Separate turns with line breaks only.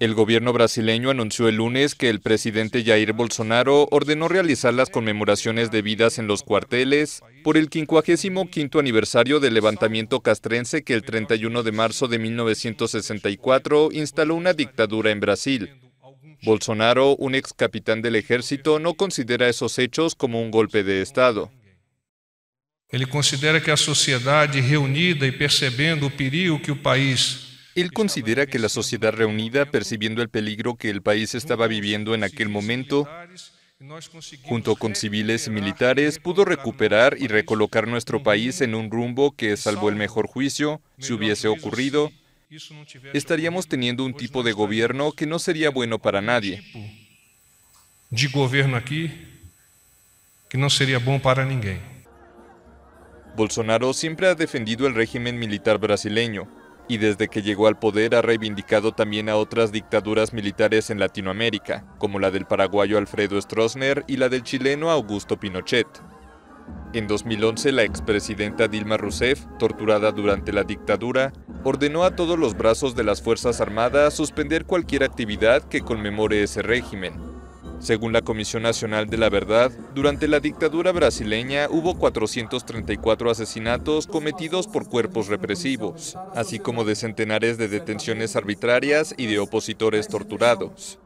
El gobierno brasileño anunció el lunes que el presidente Jair Bolsonaro ordenó realizar las conmemoraciones debidas en los cuarteles por el 55 aniversario del levantamiento castrense que el 31 de marzo de 1964 instaló una dictadura en Brasil. Bolsonaro, un ex capitán del ejército, no considera esos hechos como un golpe de Estado.
Él considera que la sociedad
reunida y e percibiendo el período que el país él considera que la sociedad reunida, percibiendo el peligro que el país estaba viviendo en aquel momento, junto con civiles y militares, pudo recuperar y recolocar nuestro país en un rumbo que, salvo el mejor juicio, si hubiese ocurrido, estaríamos teniendo un tipo de gobierno que no sería bueno para nadie.
De gobierno aquí que no sería bueno para ninguém.
Bolsonaro siempre ha defendido el régimen militar brasileño, y desde que llegó al poder ha reivindicado también a otras dictaduras militares en Latinoamérica, como la del paraguayo Alfredo Stroessner y la del chileno Augusto Pinochet. En 2011, la expresidenta Dilma Rousseff, torturada durante la dictadura, ordenó a todos los brazos de las Fuerzas Armadas suspender cualquier actividad que conmemore ese régimen, según la Comisión Nacional de la Verdad, durante la dictadura brasileña hubo 434 asesinatos cometidos por cuerpos represivos, así como de centenares de detenciones arbitrarias y de opositores torturados.